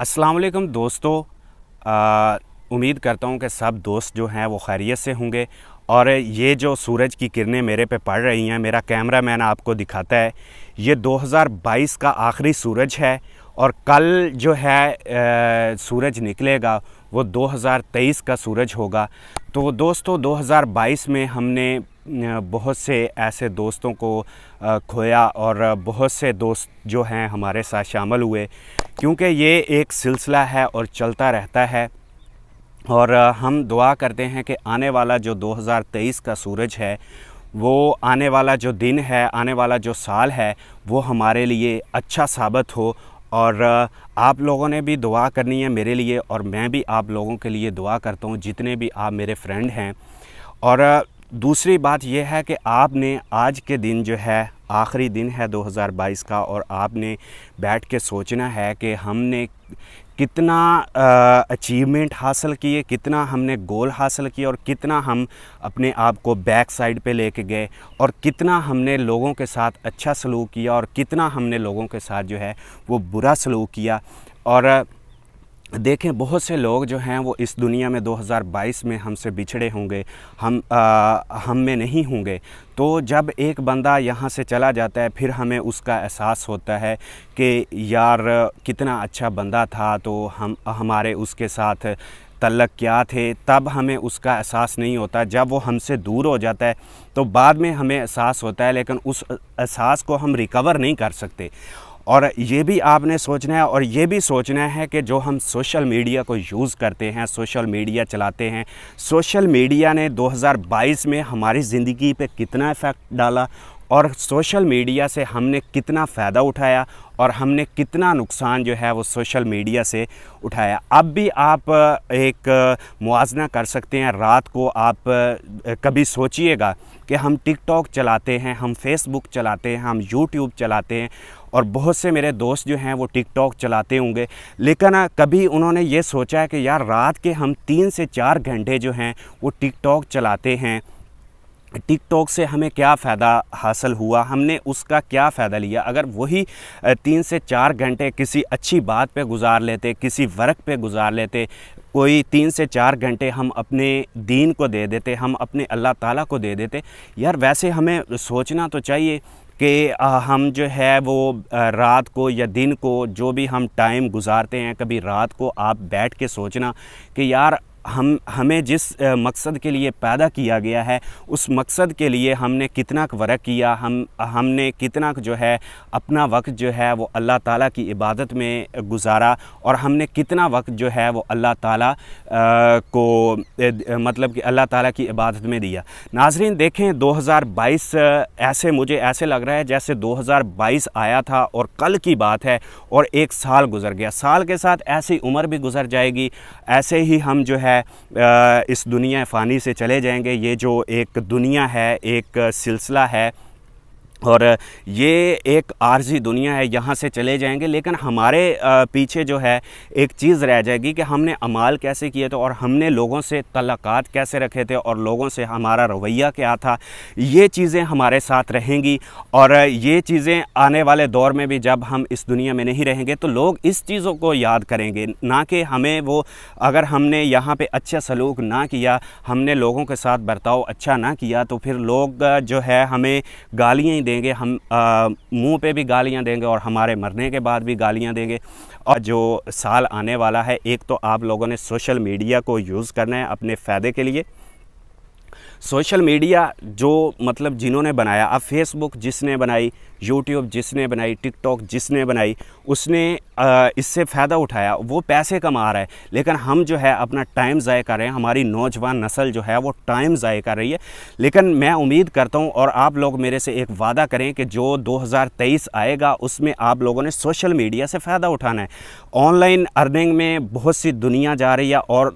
अस्सलाम वालेकुम दोस्तों उम्मीद करता हूँ कि सब दोस्त जो हैं वो खैरियत से होंगे और ये जो सूरज की किरणें मेरे पे पड़ रही हैं मेरा कैमरा मैन आपको दिखाता है ये 2022 का आखिरी सूरज है और कल जो है आ, सूरज निकलेगा वो 2023 का सूरज होगा तो दोस्तों 2022 में हमने बहुत से ऐसे दोस्तों को खोया और बहुत से दोस्त जो हैं हमारे साथ शामिल हुए क्योंकि ये एक सिलसिला है और चलता रहता है और हम दुआ करते हैं कि आने वाला जो 2023 का सूरज है वो आने वाला जो दिन है आने वाला जो साल है वो हमारे लिए अच्छा साबित हो और आप लोगों ने भी दुआ करनी है मेरे लिए और मैं भी आप लोगों के लिए दुआ करता हूँ जितने भी आप मेरे फ्रेंड हैं और दूसरी बात यह है कि आपने आज के दिन जो है आखिरी दिन है 2022 का और आपने बैठ के सोचना है कि हमने कितना अचीवमेंट हासिल किए कितना हमने गोल हासिल किया और कितना हम अपने आप को बैक साइड पे लेके गए और कितना हमने लोगों के साथ अच्छा सलूक किया और कितना हमने लोगों के साथ जो है वो बुरा सलूक किया और देखें बहुत से लोग जो हैं वो इस दुनिया में 2022 में हमसे बिछड़े होंगे हम आ, हम में नहीं होंगे तो जब एक बंदा यहाँ से चला जाता है फिर हमें उसका एहसास होता है कि यार कितना अच्छा बंदा था तो हम हमारे उसके साथ तलक क्या थे तब हमें उसका एहसास नहीं होता जब वो हमसे दूर हो जाता है तो बाद में हमें एहसास होता है लेकिन उस एहसास को हम रिकवर नहीं कर सकते और ये भी आपने सोचना है और ये भी सोचना है कि जो हम सोशल मीडिया को यूज़ करते हैं सोशल मीडिया चलाते हैं सोशल मीडिया ने 2022 में हमारी ज़िंदगी पे कितना इफ़ेक्ट डाला और सोशल मीडिया से हमने कितना फ़ायदा उठाया और हमने कितना नुकसान जो है वो सोशल मीडिया से उठाया अब भी आप एक मुआजना कर सकते हैं रात को आप कभी सोचिएगा कि हम टिकटॉक चलाते हैं हम फेसबुक चलाते हैं हम यूट्यूब चलाते हैं और बहुत से मेरे दोस्त जो हैं वो टिकटॉक चलाते होंगे लेकिन कभी उन्होंने ये सोचा है कि यार रात के हम तीन से चार घंटे जो हैं वो टिकटॉक चलाते हैं टिकटॉक से हमें क्या फ़ायदा हासिल हुआ हमने उसका क्या फ़ायदा लिया अगर वही तीन से चार घंटे किसी अच्छी बात पे गुजार लेते किसी वर्क पे गुजार लेते कोई तीन से चार घंटे हम अपने दीन को दे देते हम अपने अल्लाह ताला को दे देते यार वैसे हमें सोचना तो चाहिए कि हम जो है वो रात को या दिन को जो भी हम टाइम गुजारते हैं कभी रात को आप बैठ के सोचना कि यार हम हमें जिस मकसद के लिए पैदा किया गया है उस मकसद के लिए हमने कितना वर्क किया हम हमने कितना जो है अपना वक्त जो है वो अल्लाह ताला की इबादत में गुजारा और हमने कितना वक्त जो है वो अल्लाह ताला को मतलब कि अल्लाह ताला की इबादत में दिया नाजरीन देखें 2022 ऐसे मुझे ऐसे लग रहा है जैसे 2022 आया था और कल की बात है और एक साल गुजर गया साल के साथ ऐसी उम्र भी गुजर जाएगी ऐसे ही हम जो है है इस दुनिया फ़ानी से चले जाएंगे ये जो एक दुनिया है एक सिलसिला है और ये एक आर्जी दुनिया है यहाँ से चले जाएंगे लेकिन हमारे पीछे जो है एक चीज़ रह जाएगी कि हमने अमाल कैसे किए थे और हमने लोगों से तलाक़ात कैसे रखे थे और लोगों से हमारा रवैया क्या था ये चीज़ें हमारे साथ रहेंगी और ये चीज़ें आने वाले दौर में भी जब हम इस दुनिया में नहीं रहेंगे तो लोग इस चीज़ों को याद करेंगे ना कि हमें वो अगर हमने यहाँ पर अच्छा सलूक ना किया हमने लोगों के साथ बर्ताव अच्छा ना किया तो फिर लोग जो है हमें गालियाँ देंगे हम मुंह पे भी गालियां देंगे और हमारे मरने के बाद भी गालियां देंगे और जो साल आने वाला है एक तो आप लोगों ने सोशल मीडिया को यूज़ करना है अपने फ़ायदे के लिए सोशल मीडिया जो मतलब जिन्होंने बनाया अब फेसबुक जिसने बनाई यूट्यूब जिसने बनाई टिकटॉक जिसने बनाई उसने इससे फ़ायदा उठाया वो पैसे कमा रहा है लेकिन हम जो है अपना टाइम ज़ाय कर रहे हैं हमारी नौजवान नस्ल जो है वो टाइम ज़ाय कर रही है लेकिन मैं उम्मीद करता हूँ और आप लोग मेरे से एक वादा करें कि जो 2023 आएगा उसमें आप लोगों ने सोशल मीडिया से फ़ायदा उठाना है ऑनलाइन अर्निंग में बहुत सी दुनिया जा रही है और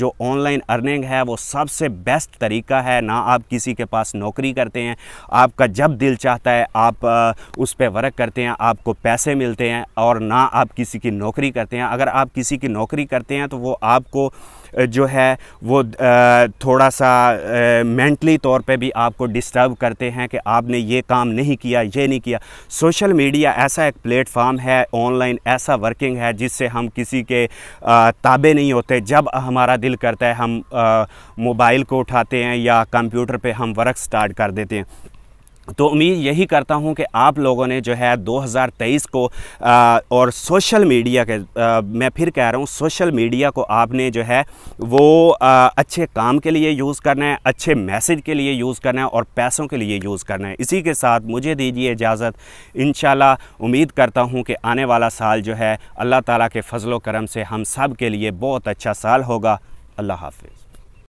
जो ऑनलाइन अर्निंग है वो सबसे बेस्ट तरीका होता है ना आप किसी के पास नौकरी करते हैं आपका जब दिल चाहता है आप उस पर वर्क करते हैं आपको पैसे मिलते हैं और ना आप किसी की नौकरी करते हैं अगर आप किसी की नौकरी करते हैं तो वो आपको जो है वो थोड़ा सा मेंटली तौर पे भी आपको डिस्टर्ब करते हैं कि आपने ये काम नहीं किया ये नहीं किया सोशल मीडिया ऐसा एक प्लेटफार्म है ऑनलाइन ऐसा वर्किंग है जिससे हम किसी के ताबे नहीं होते जब हमारा दिल करता है हम मोबाइल को उठाते हैं या कंप्यूटर पे हम वर्क स्टार्ट कर देते हैं तो उम्मीद यही करता हूं कि आप लोगों ने जो है 2023 को आ, और सोशल मीडिया के आ, मैं फिर कह रहा हूं सोशल मीडिया को आपने जो है वो आ, अच्छे काम के लिए यूज़ करना है अच्छे मैसेज के लिए यूज़ करना है और पैसों के लिए यूज़ करना है इसी के साथ मुझे दीजिए इजाज़त इन उम्मीद करता हूँ कि आने वाला साल जो है अल्लाह ताली के फजलोक्रम करम से हम सब के लिए बहुत अच्छा साल होगा अल्लाह हाफिज़